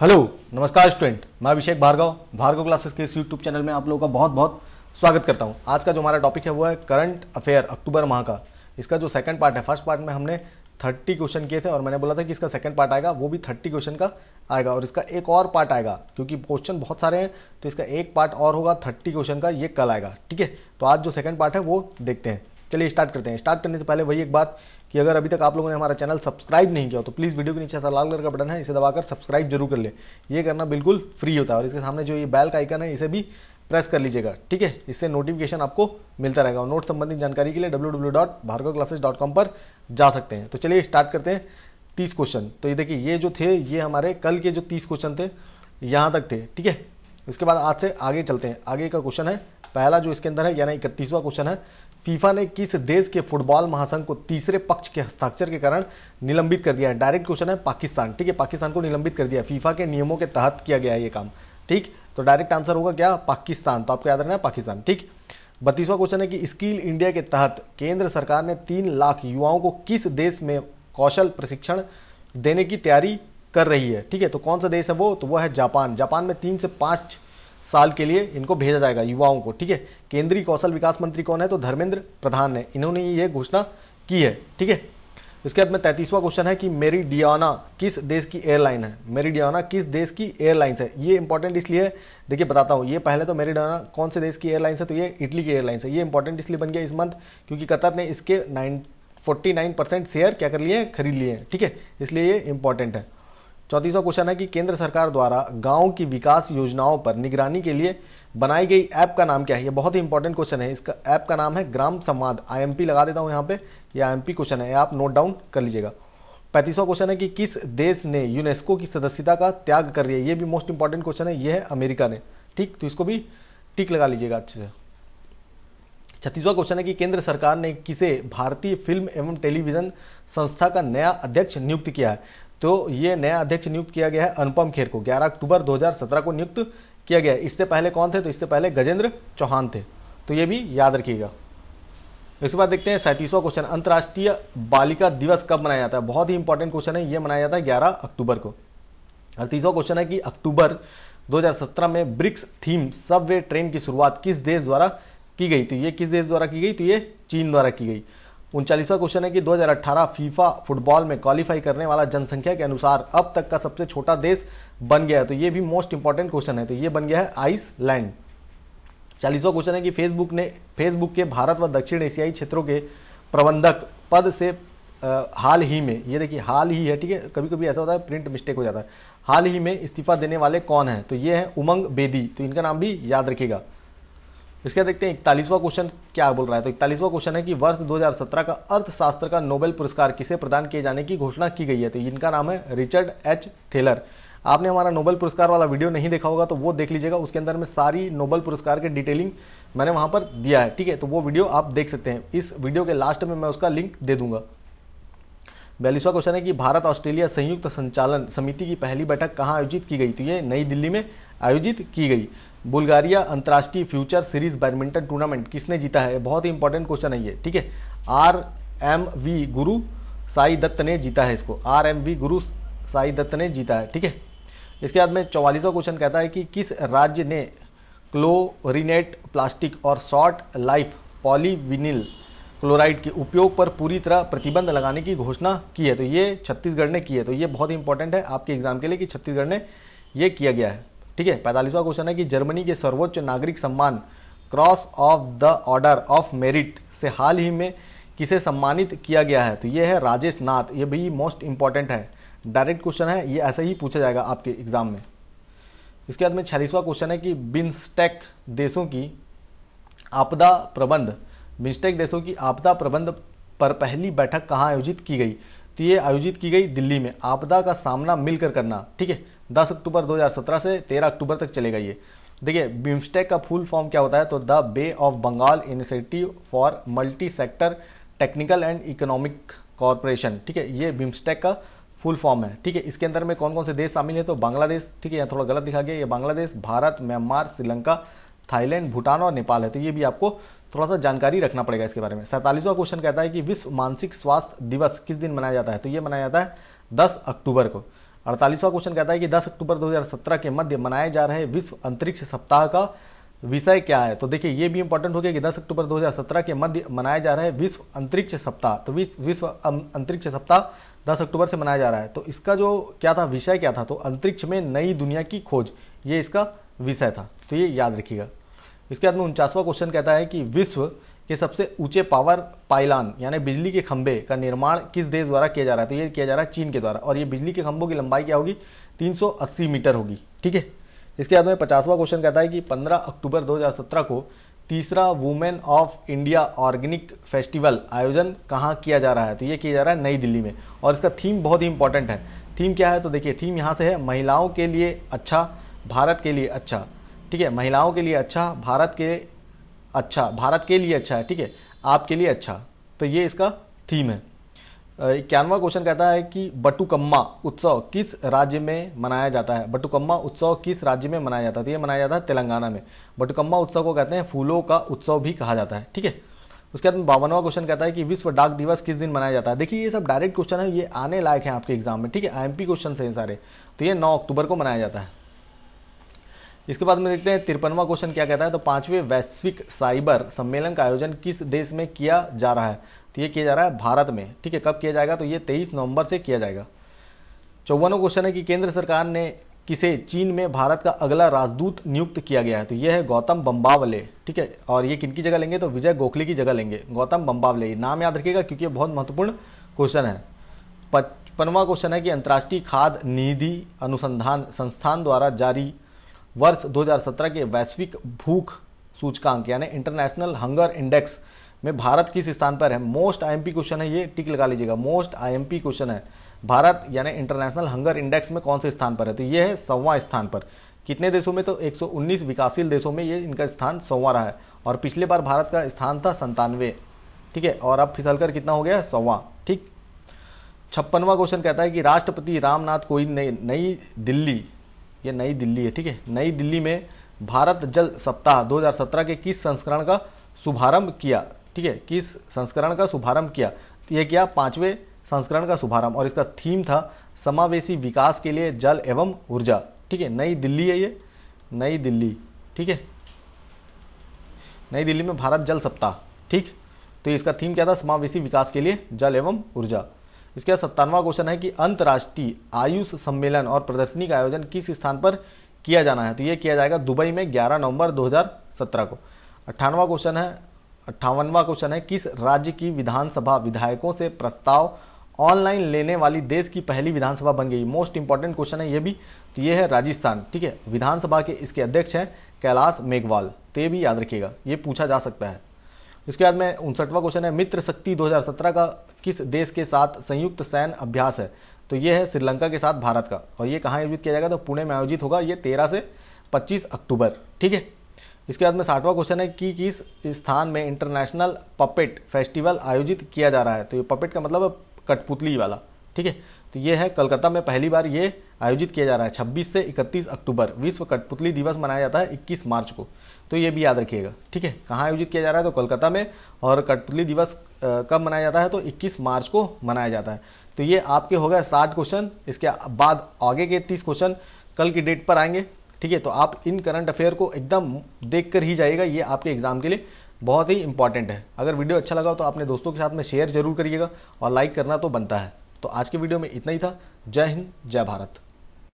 hello नमस्कार student मैं अभिषेक Bhargava Bhargava classes के इस यूट्यूब चैनल में आप लोगों का बहुत बहुत स्वागत करता हूं आज का जो हमारा टॉपिक है वो है करंट अफेयर अक्टूबर माह का इसका जो सेकंड पार्ट है फर्स्ट पार्ट में हमने 30 क्वेश्चन किए थे और मैंने बोला था कि इसका सेकंड पार्ट आएगा वो भी थर्टी क्वेश्चन का आएगा और इसका एक और पार्ट आएगा क्योंकि क्वेश्चन बहुत सारे हैं तो इसका एक पार्ट और होगा थर्टी क्वेश्चन का ये कल आएगा ठीक है तो आज जो सेकंड पार्ट है वो देखते हैं चलिए स्टार्ट करते हैं स्टार्ट करने से पहले वही एक बात कि अगर अभी तक आप लोगों ने हमारा चैनल सब्सक्राइब नहीं किया तो प्लीज़ वीडियो के नीचे ऐसा लाल कलर का बटन है इसे दबाकर सब्सक्राइब जरूर कर ले ये करना बिल्कुल फ्री होता है और इसके सामने जो ये बैल का आइकन है इसे भी प्रेस कर लीजिएगा ठीक है इससे नोटिफिकेशन आपको मिलता रहेगा और नोट संबंधित जानकारी के लिए डब्ल्यू पर जा सकते हैं तो चलिए स्टार्ट करते हैं तीस क्वेश्चन तो ये देखिए ये जो थे ये हमारे कल के जो तीस क्वेश्चन थे यहाँ तक थे ठीक है उसके बाद आज से आगे चलते हैं आगे का क्वेश्चन है पहला जो इसके अंदर है यानी इकतीसवां क्वेश्चन है फीफा ने किस देश के फुटबॉल महासंघ को तीसरे पक्ष के हस्ताक्षर के कारण निलंबित कर दिया है डायरेक्ट क्वेश्चन है पाकिस्तान ठीक है पाकिस्तान को निलंबित कर दिया फीफा के नियमों के तहत किया गया है ये काम ठीक तो डायरेक्ट आंसर होगा क्या पाकिस्तान तो आपको याद रखना है पाकिस्तान ठीक बत्तीसवा क्वेश्चन है कि स्किल इंडिया के तहत केंद्र सरकार ने तीन लाख युवाओं को किस देश में कौशल प्रशिक्षण देने की तैयारी कर रही है ठीक है तो कौन सा देश है वो तो वह है जापान जापान में तीन से पाँच साल के लिए इनको भेजा जाएगा युवाओं को ठीक है केंद्रीय कौशल विकास मंत्री कौन है तो धर्मेंद्र प्रधान है इन्होंने ये घोषणा की है ठीक है इसके बाद में तैतीसवां क्वेश्चन है कि डियाना किस देश की एयरलाइन है डियाना किस देश की एयरलाइंस है ये इंपॉर्टेंट इसलिए देखिए बताता हूँ ये पहले तो डियाना कौन से देश की एयरलाइंस है तो ये इटली की एयरलाइंस है ये इंपॉर्टेंट इसलिए बन गया इस मंथ क्योंकि कतर ने इसके nine forty nine percent share क्या कर लिए हैं खरीद लिए हैं ठीक है इसलिए ये इंपॉर्टेंट है चौतीसवा क्वेश्चन है कि केंद्र सरकार द्वारा गांव की विकास योजनाओं पर निगरानी के लिए बनाई गई ऐप का नाम क्या है ये बहुत ही इंपॉर्टेंट क्वेश्चन है इसका ऐप का नाम है ग्राम संवाद आई लगा देता हूँ यहाँ पे ये आई क्वेश्चन है आप नोट डाउन कर लीजिएगा पैंतीसवा क्वेश्चन है कि किस देश ने यूनेस्को की सदस्यता का त्याग कर रही है ये भी मोस्ट इंपॉर्टेंट क्वेश्चन है ये है अमेरिका ने ठीक तो इसको भी टिक लगा लीजिएगा अच्छे से छत्तीसवा क्वेश्चन है कि केंद्र सरकार ने किसे भारतीय फिल्म एवं टेलीविजन संस्था का नया अध्यक्ष नियुक्त किया है तो ये नया अध्यक्ष नियुक्त किया गया है अनुपम खेर को 11 अक्टूबर 2017 को नियुक्त किया गया इससे पहले कौन थे तो इससे पहले गजेंद्र चौहान थे तो ये भी याद रखिएगा इसके बाद देखते हैं सैंतीसवां क्वेश्चन अंतर्राष्ट्रीय बालिका दिवस कब मनाया जाता है बहुत ही इंपॉर्टेंट क्वेश्चन है ये मनाया जाता है ग्यारह अक्टूबर को अड़तीसवां क्वेश्चन है कि अक्टूबर 2017 में ब्रिक्स थीम सबवे ट्रेन की शुरुआत किस देश द्वारा की गई तो ये किस देश द्वारा की गई तो ये चीन द्वारा की गई उनचालीसवा क्वेश्चन है कि 2018 फीफा फुटबॉल में क्वालिफाई करने वाला जनसंख्या के अनुसार अब तक का सबसे छोटा देश बन गया है तो ये भी मोस्ट इंपॉर्टेंट क्वेश्चन है तो ये बन गया है आइसलैंड चालीसवा क्वेश्चन है कि फेसबुक ने फेसबुक के भारत व दक्षिण एशियाई क्षेत्रों के प्रबंधक पद से आ, हाल ही में ये देखिए हाल ही है ठीक है कभी कभी ऐसा होता है प्रिंट मिस्टेक हो जाता है हाल ही में इस्तीफा देने वाले कौन है तो ये है उमंग बेदी तो इनका नाम भी याद रखेगा इसके देखते हैं इकतालीसवां क्वेश्चन क्या बोल रहा है तो इकतालीसवां क्वेश्चन है कि वर्ष 2017 का अर्थशास्त्र का नोबेल पुरस्कार किसे प्रदान किए जाने की घोषणा की गई है तो इनका नाम है रिचर्ड एच थेलर आपने हमारा नोबेल पुरस्कार वाला वीडियो नहीं देखा होगा तो वो देख लीजिएगा उसके अंदर में सारी नोबेल पुरस्कार के डिटेलिंग मैंने वहां पर दिया है ठीक है तो वो वीडियो आप देख सकते हैं इस वीडियो के लास्ट में मैं उसका लिंक दे दूंगा बयालीसवा क्वेश्चन है कि भारत ऑस्ट्रेलिया संयुक्त संचालन समिति की पहली बैठक कहाँ आयोजित की गई तो ये नई दिल्ली में आयोजित की गई बुल्गारिया अंतर्राष्ट्रीय फ्यूचर सीरीज बैडमिंटन टूर्नामेंट किसने जीता है बहुत ही इंपॉर्टेंट क्वेश्चन है ये ठीक है आर एम वी गुरु साई दत्त ने जीता है इसको आर एम वी गुरु साई दत्त ने जीता है ठीक है इसके बाद में चौवालीसवा क्वेश्चन कहता है कि किस राज्य ने क्लोरिनेट प्लास्टिक और शॉर्ट लाइफ पॉलीविनिल क्लोराइड के उपयोग पर पूरी तरह प्रतिबंध लगाने की घोषणा की है तो ये छत्तीसगढ़ ने की है तो ये बहुत इंपॉर्टेंट है आपके एग्जाम के लिए कि छत्तीसगढ़ ने ये किया गया है ठीक है पैंतालीसवा क्वेश्चन है कि जर्मनी के सर्वोच्च नागरिक सम्मान cross of the order of merit से हाल ही में किसे सम्मानित किया गया है तो ये है राजेश नाथ ये भी मोस्ट इंपॉर्टेंट है डायरेक्ट क्वेश्चन है ये ऐसा ही पूछा जाएगा आपके एग्जाम में इसके बाद में छियालीसवा क्वेश्चन है कि बिन्स्टेक देशों की आपदा प्रबंध बिन्स्टेक देशों की आपदा प्रबंध पर पहली बैठक कहाँ आयोजित की गई तो ये आयोजित की गई दिल्ली में आपदा का सामना मिलकर करना ठीक है दस अक्टूबर 2017 से 13 अक्टूबर तक चलेगा ये देखिए बिम्स्टेक का फुल फॉर्म क्या होता है तो the bay of Bengal initiative for multi sector technical and economic corporation ठीक है ये बिम्स्टेक का फुल फॉर्म है ठीक है इसके अंदर में कौन कौन से देश शामिल है तो बांग्लादेश ठीक है यहाँ थोड़ा गलत दिखा गया ये बांग्लादेश भारत म्यांमार श्रीलंका थाईलैंड भूटान और नेपाल है तो ये भी आपको थोड़ा सा जानकारी रखना पड़ेगा इसके बारे में सैंतालीसवा क्वेश्चन कहता है कि विश्व मानसिक स्वास्थ्य दिवस किस दिन मनाया जाता है तो ये मनाया जाता है दस अक्टूबर को अड़तालीसवां क्वेश्चन कहता है कि दस अक्टूबर दो के मध्य मनाए जा रहे विश्व अंतरिक्ष सप्ताह का विषय क्या है तो देखिए ये भी इंपॉर्टेंट हो गया कि 10 अक्टूबर 2017 के मध्य मनाया जा रहा है विश्व अंतरिक्ष सप्ताह तो विश्व अं, अंतरिक्ष सप्ताह 10 अक्टूबर से मनाया जा रहा है तो इसका जो क्या था विषय क्या था तो अंतरिक्ष में नई दुनिया की खोज ये इसका विषय था तो ये याद रखिएगा इसके बाद में उनचासवा क्वेश्चन कहता है कि विश्व के सबसे ऊंचे पावर पाइलान यानी बिजली के खंभे का निर्माण किस देश द्वारा किया जा रहा है तो ये किया जा रहा है चीन के द्वारा और ये बिजली के खंभों की लंबाई क्या होगी 380 मीटर होगी ठीक है इसके बाद में पचासवा क्वेश्चन कहता है कि 15 अक्टूबर 2017 को तीसरा women of India organic festival आयोजन कहाँ किया जा रहा है तो ये किया जा रहा है नई दिल्ली में और इसका थीम बहुत ही इंपॉर्टेंट है थीम क्या है तो देखिए थीम यहाँ से है महिलाओं के लिए अच्छा भारत के लिए अच्छा ठीक है महिलाओं के लिए अच्छा भारत के अच्छा भारत के लिए अच्छा है ठीक है आपके लिए अच्छा तो ये इसका थीम है इक्यानवा क्वेश्चन कहता है कि बटुकम्मा उत्सव किस राज्य में मनाया जाता है बटुकम्मा उत्सव किस राज्य में मनाया जाता है तो ये मनाया जाता है तेलंगाना में बटुकम्मा उत्सव को कहते हैं फूलों का उत्सव भी कहा जाता है ठीक है उसके बाद बावनवा क्वेश्चन कहता है कि विश्व डाक दिवस किस दिन मनाया जाता है देखिए ये सब डायरेक्ट क्वेश्चन है ये आने लायक है आपके एग्जाम में ठीक है आई क्वेश्चन है सारे तो ये नौ अक्टूबर को मनाया जाता है इसके बाद में देखते हैं तिरपनवा क्वेश्चन क्या कहता है तो पांचवें वैश्विक साइबर सम्मेलन का आयोजन किस देश में किया जा रहा है तो ये किया जा रहा है भारत में ठीक है कब किया जाएगा तो ये तेईस नवंबर से किया जाएगा चौवनवा क्वेश्चन है कि केंद्र सरकार ने किसे चीन में भारत का अगला राजदूत नियुक्त किया गया है तो यह है गौतम बम्बावले ठीक है और ये किन की जगह लेंगे तो विजय गोखले की जगह लेंगे गौतम बम्बावले नाम याद रखिएगा क्योंकि ये बहुत महत्वपूर्ण क्वेश्चन है पचपनवा क्वेश्चन है कि अंतर्राष्ट्रीय खाद्य निधि अनुसंधान संस्थान द्वारा जारी वर्ष 2017 के वैश्विक भूख सूचकांक यानी इंटरनेशनल हंगर इंडेक्स में भारत किस स्थान पर है मोस्ट आईएमपी क्वेश्चन है ये टिक लगा लीजिएगा मोस्ट आईएमपी क्वेश्चन है भारत यानी इंटरनेशनल हंगर इंडेक्स में कौन से स्थान पर है तो ये है सौवा स्थान पर कितने देशों में तो 119 विकासशील देशों में ये इनका स्थान सौवा रहा है और पिछले बार भारत का स्थान था संतानवे ठीक है और अब फिसल कर कितना हो गया सौवा ठीक छप्पनवा क्वेश्चन कहता है कि राष्ट्रपति रामनाथ कोविंद ने नई दिल्ली ये नई दिल्ली है ठीक है नई दिल्ली में भारत जल सप्ताह 2017 के किस संस्करण का शुभारंभ किया ठीक है किस संस्करण का शुभारंभ किया तो ये किया पांचवें संस्करण का शुभारंभ और इसका थीम था समावेशी विकास के लिए जल एवं ऊर्जा ठीक है नई दिल्ली है ये नई दिल्ली ठीक है नई दिल्ली में भारत जल सप्ताह ठीक तो इसका थीम क्या था समावेशी विकास के लिए जल एवं ऊर्जा इसके बाद सत्तानवा क्वेश्चन है कि अंतर्राष्ट्रीय आयुष सम्मेलन और प्रदर्शनी का आयोजन किस स्थान पर किया जाना है तो यह किया जाएगा दुबई में 11 नवंबर 2017 को अट्ठानवा क्वेश्चन है अट्ठावनवा क्वेश्चन है किस राज्य की विधानसभा विधायकों से प्रस्ताव ऑनलाइन लेने वाली देश की पहली विधानसभा बन गई मोस्ट इंपॉर्टेंट क्वेश्चन है ये भी तो ये है राजस्थान ठीक है विधानसभा के इसके अध्यक्ष हैं कैलाश मेघवाल तो भी याद रखिएगा ये पूछा जा सकता है इसके बाद में उनसठवा क्वेश्चन है मित्र शक्ति 2017 का किस देश के साथ संयुक्त सैन्य अभ्यास है तो ये है श्रीलंका के साथ भारत का और ये कहाँ आयोजित किया जाएगा तो पुणे में आयोजित होगा ये तेरह से पच्चीस अक्टूबर ठीक है इसके बाद में साठवा क्वेश्चन है कि किस स्थान में इंटरनेशनल पपेट फेस्टिवल आयोजित किया जा रहा है तो ये पपेट का मतलब कठपुतली वाला ठीक है तो ये है कलकत्ता में पहली बार ये आयोजित किया जा रहा है 26 से 31 अक्टूबर विश्व कठपुतली दिवस मनाया जाता है 21 मार्च को तो ये भी याद रखिएगा ठीक है कहाँ आयोजित किया जा रहा है तो कोलकाता में और कठपुतली दिवस कब मनाया जाता है तो इक्कीस मार्च को मनाया जाता है तो ये आपके हो गए साठ क्वेश्चन इसके बाद आगे के तीस क्वेश्चन कल की डेट पर आएंगे ठीक है तो आप इन करंट अफेयर को एकदम देख कर ही जाइएगा ये आपके एग्जाम के लिए बहुत ही इंपॉर्टेंट है अगर वीडियो अच्छा लगा तो अपने दोस्तों के साथ में शेयर जरूर करिएगा और लाइक करना तो बनता है तो आज के वीडियो में इतना ही था जय हिंद जय भारत